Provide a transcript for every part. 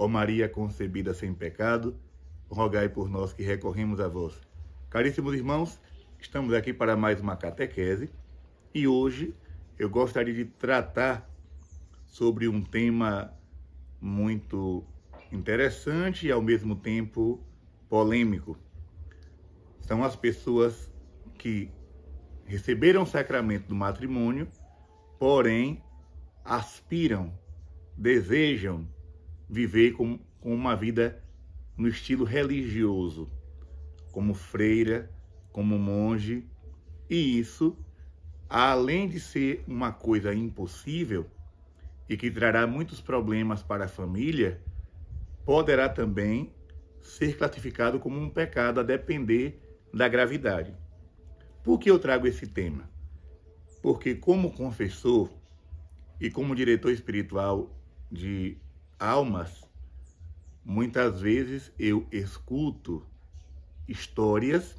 Ó Maria concebida sem pecado, rogai por nós que recorremos a vós. Caríssimos irmãos, estamos aqui para mais uma catequese e hoje eu gostaria de tratar sobre um tema muito interessante e ao mesmo tempo polêmico. São as pessoas que receberam o sacramento do matrimônio, porém aspiram, desejam viver com, com uma vida no estilo religioso, como freira, como monge, e isso, além de ser uma coisa impossível e que trará muitos problemas para a família, poderá também ser classificado como um pecado a depender da gravidade. Por que eu trago esse tema? Porque como confessor e como diretor espiritual de almas, muitas vezes eu escuto histórias,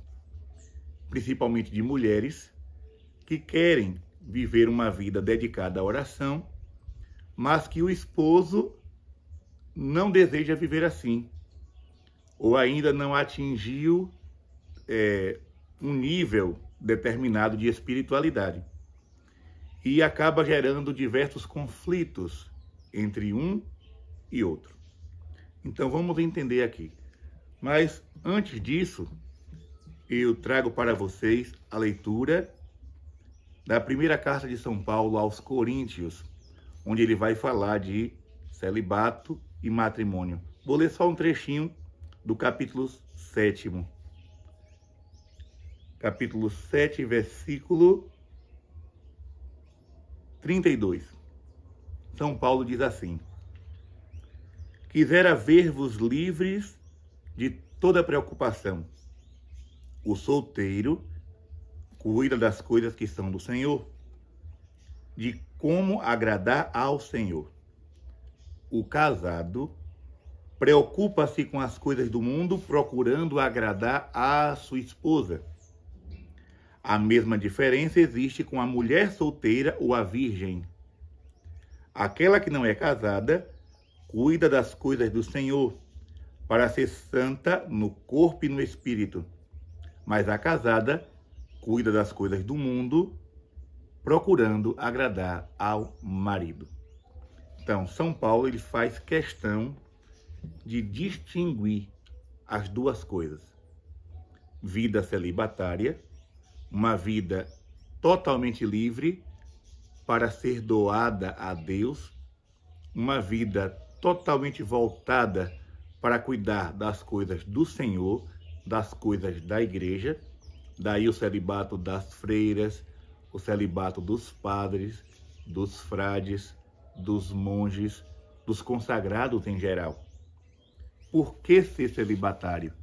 principalmente de mulheres, que querem viver uma vida dedicada à oração, mas que o esposo não deseja viver assim, ou ainda não atingiu é, um nível determinado de espiritualidade, e acaba gerando diversos conflitos entre um e outro. Então vamos entender aqui. Mas antes disso, eu trago para vocês a leitura da primeira carta de São Paulo aos Coríntios, onde ele vai falar de celibato e matrimônio. Vou ler só um trechinho do capítulo 7. Capítulo 7, versículo 32. São Paulo diz assim: quisera ver-vos livres de toda preocupação. O solteiro cuida das coisas que são do Senhor, de como agradar ao Senhor. O casado preocupa-se com as coisas do mundo, procurando agradar à sua esposa. A mesma diferença existe com a mulher solteira ou a virgem. Aquela que não é casada cuida das coisas do Senhor, para ser santa no corpo e no espírito. Mas a casada cuida das coisas do mundo, procurando agradar ao marido. Então, São Paulo ele faz questão de distinguir as duas coisas. Vida celibatária, uma vida totalmente livre para ser doada a Deus, uma vida totalmente voltada para cuidar das coisas do Senhor, das coisas da igreja, daí o celibato das freiras, o celibato dos padres, dos frades, dos monges, dos consagrados em geral. Por que ser celibatário?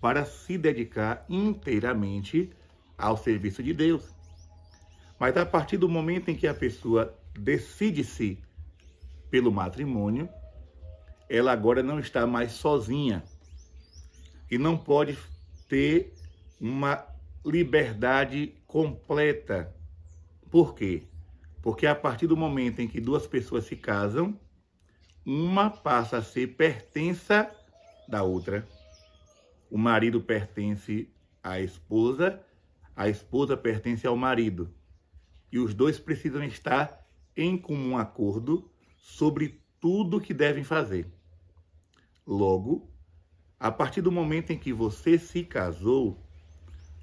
Para se dedicar inteiramente ao serviço de Deus. Mas a partir do momento em que a pessoa decide-se pelo matrimônio, ela agora não está mais sozinha e não pode ter uma liberdade completa. Por quê? Porque a partir do momento em que duas pessoas se casam, uma passa a ser pertença da outra. O marido pertence à esposa, a esposa pertence ao marido. E os dois precisam estar em comum acordo sobre tudo que devem fazer. Logo, a partir do momento em que você se casou,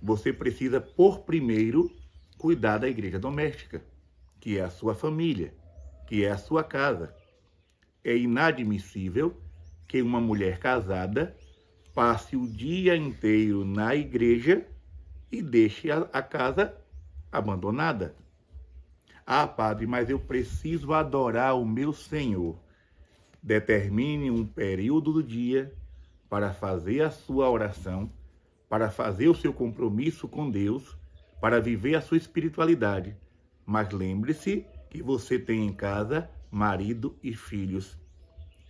você precisa, por primeiro, cuidar da igreja doméstica, que é a sua família, que é a sua casa. É inadmissível que uma mulher casada passe o dia inteiro na igreja e deixe a, casa abandonada. Ah, padre, mas eu preciso adorar o meu Senhor. Determine um período do dia para fazer a sua oração, para fazer o seu compromisso com Deus, para viver a sua espiritualidade. Mas lembre-se que você tem em casa marido e filhos.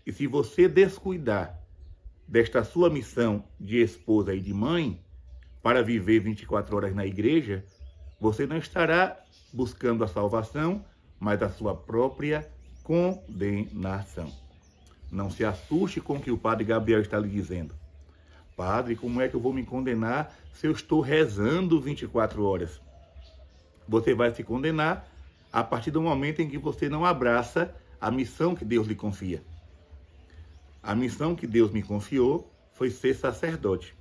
E se você descuidar desta sua missão de esposa e de mãe, para viver 24 horas na igreja, você não estará buscando a salvação, mas a sua própria condenação. Não se assuste com o que o padre Gabriel está lhe dizendo. Padre, como é que eu vou me condenar se eu estou rezando 24 horas? Você vai se condenar a partir do momento em que você não abraça a missão que Deus lhe confia. A missão que Deus me confiou foi ser sacerdote.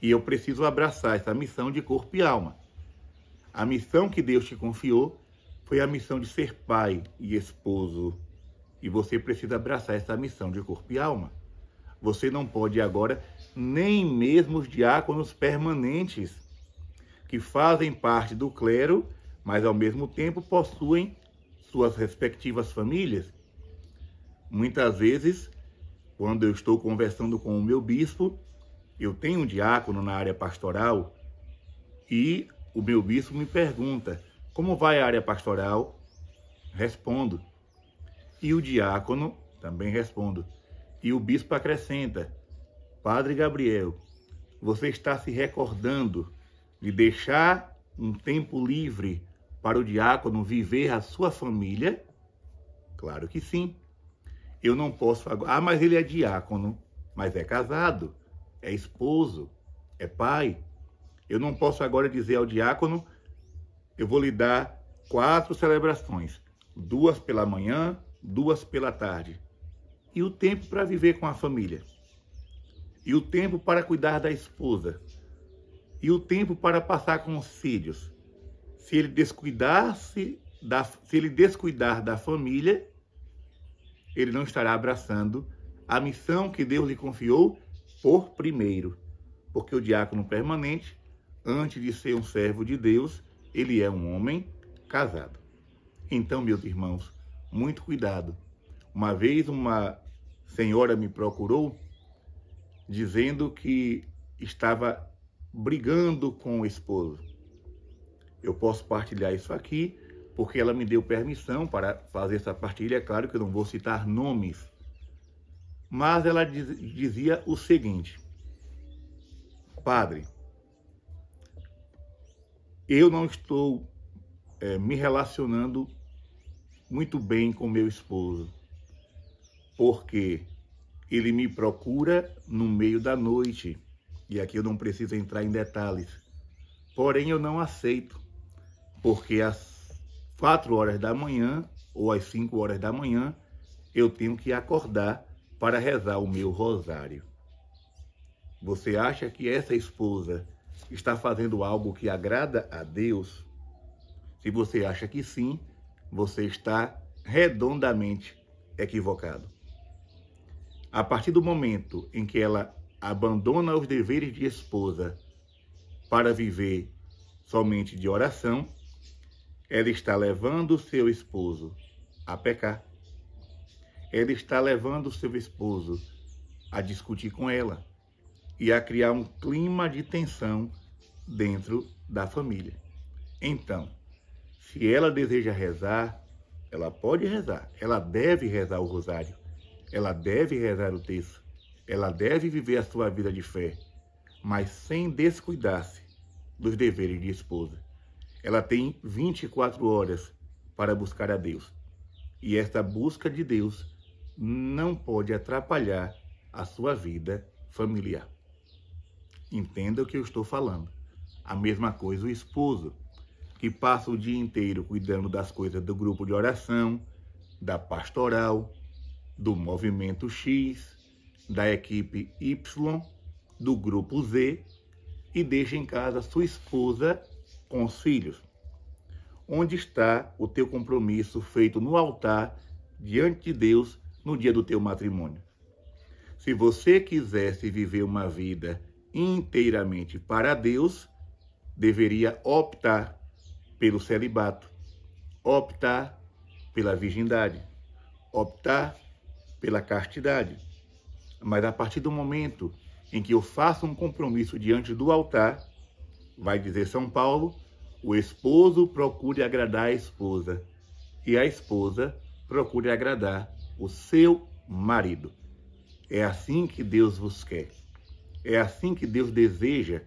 E eu preciso abraçar essa missão de corpo e alma. A missão que Deus te confiou foi a missão de ser pai e esposo e você precisa abraçar essa missão de corpo e alma. Você não pode agora, nem mesmo os diáconos permanentes, que fazem parte do clero, mas ao mesmo tempo possuem suas respectivas famílias. Muitas vezes, quando eu estou conversando com o meu bispo, eu tenho um diácono na área pastoral e o meu bispo me pergunta: como vai a área pastoral? Respondo: e o diácono também respondo. E o bispo acrescenta: Padre Gabriel, você está se recordando de deixar um tempo livre para o diácono viver a sua família? Claro que sim. Eu não posso agora. Ah, mas ele é diácono, mas é casado, é esposo, é pai. Eu não posso agora dizer ao diácono: eu vou lhe dar quatro celebrações, duas pela manhã, duas pela tarde. E o tempo para viver com a família. E o tempo para cuidar da esposa. E o tempo para passar com os filhos. Se ele descuidar-se da, se ele descuidar da família, ele não estará abraçando a missão que Deus lhe confiou por primeiro. Porque o diácono permanente, antes de ser um servo de Deus, ele é um homem casado. Então, meus irmãos, muito cuidado. Uma vez uma senhora me procurou dizendo que estava brigando com o esposo. Eu posso partilhar isso aqui porque ela me deu permissão para fazer essa partilha. É claro que eu não vou citar nomes, mas ela diz, dizia o seguinte: Padre, eu não estou é, me relacionando muito bem com meu esposo, porque ele me procura no meio da noite, e aqui eu não preciso entrar em detalhes. Porém, eu não aceito, porque às quatro horas da manhã ou às cinco horas da manhã eu tenho que acordar para rezar o meu rosário. Você acha que essa esposa está fazendo algo que agrada a Deus? Se você acha que sim, você está redondamente equivocado. A partir do momento em que ela abandona os deveres de esposa para viver somente de oração, ela está levando seu esposo a pecar. Ela está levando seu esposo a discutir com ela e a criar um clima de tensão dentro da família. Então, se ela deseja rezar, ela pode rezar, ela deve rezar o rosário, ela deve rezar o texto, ela deve viver a sua vida de fé, mas sem descuidar-se dos deveres de esposa. Ela tem 24 horas para buscar a Deus. E esta busca de Deus não pode atrapalhar a sua vida familiar. Entenda o que eu estou falando. A mesma coisa o esposo que passa o dia inteiro cuidando das coisas do grupo de oração, da pastoral, do movimento X, da equipe Y, do grupo Z e deixa em casa sua esposa com os filhos. Onde está o teu compromisso feito no altar diante de Deus no dia do teu matrimônio? Se você quisesse viver uma vida inteiramente para Deus, deveria optar pelo celibato, optar pela virgindade, optar pela castidade. Mas a partir do momento em que eu faço um compromisso diante do altar, vai dizer São Paulo, o esposo procure agradar a esposa e a esposa procure agradar o seu marido. É assim que Deus vos quer. É assim que Deus deseja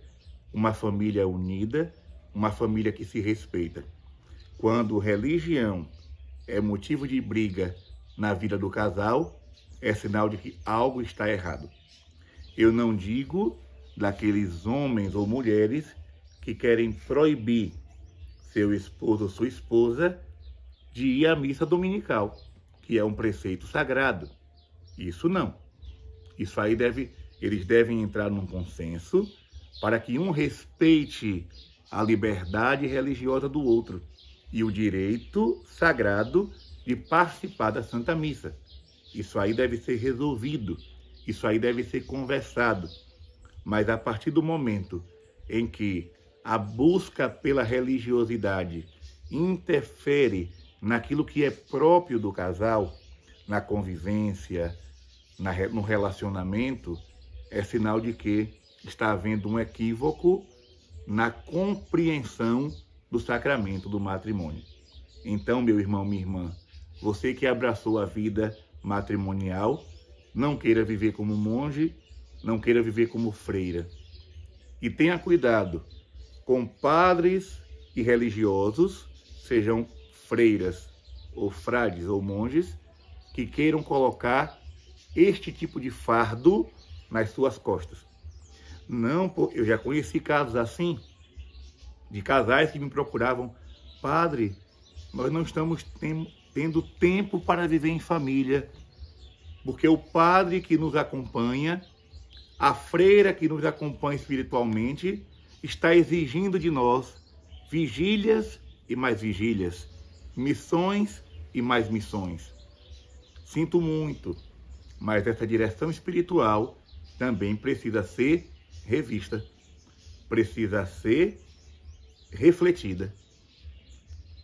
uma família unida, uma família que se respeita. Quando religião é motivo de briga na vida do casal, é sinal de que algo está errado. Eu não digo daqueles homens ou mulheres que querem proibir seu esposo ou sua esposa de ir à missa dominical, que é um preceito sagrado. Isso não. Isso aí deve, eles devem entrar num consenso para que um respeite a liberdade religiosa do outro e o direito sagrado de participar da Santa Missa. Isso aí deve ser resolvido, isso aí deve ser conversado. Mas a partir do momento em que a busca pela religiosidade interfere naquilo que é próprio do casal, na convivência, na, no relacionamento, é sinal de que está havendo um equívoco na compreensão do sacramento do matrimônio. Então, meu irmão, minha irmã, você que abraçou a vida matrimonial, não queira viver como monge, não queira viver como freira. E tenha cuidado com padres e religiosos, sejam freiras ou frades ou monges, que queiram colocar este tipo de fardo nas suas costas. Não, pô, eu já conheci casos assim, de casais que me procuravam, padre, nós não estamos tem, tendo tempo para viver em família, porque o padre que nos acompanha, a freira que nos acompanha espiritualmente, está exigindo de nós vigílias e mais vigílias, missões e mais missões. Sinto muito, mas essa direção espiritual também precisa ser revista, precisa ser refletida.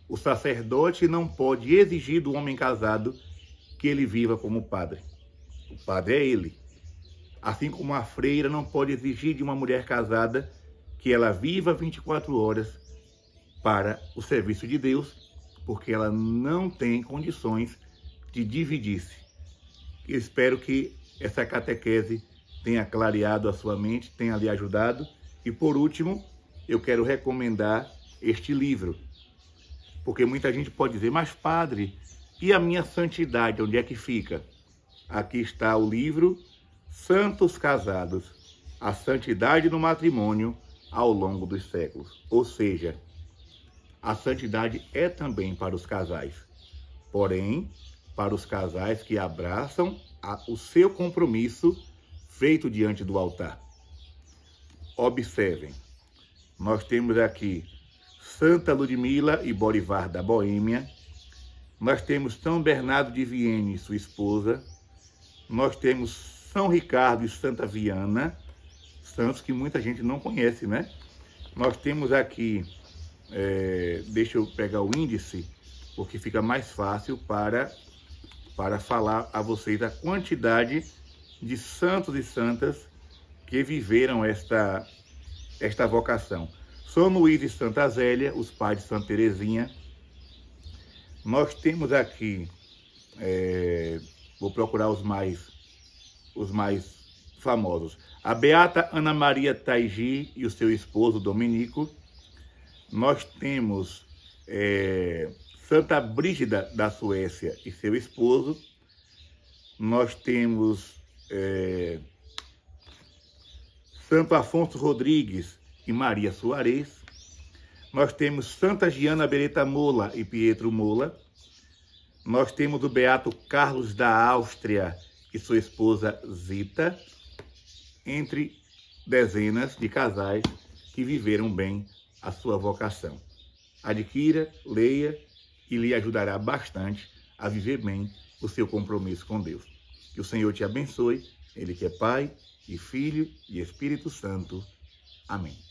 O sacerdote não pode exigir do homem casado que ele viva como padre. O padre é ele. Assim como a freira não pode exigir de uma mulher casada que ela viva 24 horas para o serviço de Deus, porque ela não tem condições de dividir-se. Espero que essa catequese tenha clareado a sua mente, tenha lhe ajudado. E por último, eu quero recomendar este livro. Porque muita gente pode dizer, mas padre, e a minha santidade, onde é que fica? Aqui está o livro Santos Casados, a santidade no matrimônio ao longo dos séculos. Ou seja, a santidade é também para os casais, porém, para os casais que abraçam a, o seu compromisso feito diante do altar. Observem, nós temos aqui Santa Ludmila e Bolivar da Boêmia, nós temos São Bernardo de Viena e sua esposa, nós temos São Ricardo e Santa Viana, santos que muita gente não conhece, né? Nós temos aqui, é, deixa eu pegar o índice, porque fica mais fácil para, para falar a vocês a quantidade de santos e santas que viveram esta, esta vocação. São Luís e Santa Zélia, os pais de Santa Terezinha. Nós temos aqui, é, vou procurar os mais, os mais famosos. A Beata Ana Maria Taigi e o seu esposo Dominico. Nós temos é, Santa Brígida da Suécia e seu esposo. Nós temos é, Santo Afonso Rodrigues e Maria Soares. Nós temos Santa Giana Beretta Mola e Pietro Mola. Nós temos o Beato Carlos da Áustria e sua esposa Zita, entre dezenas de casais que viveram bem a sua vocação. Adquira, leia e lhe ajudará bastante a viver bem o seu compromisso com Deus. Que o Senhor te abençoe, Ele que é Pai e Filho e Espírito Santo. Amém.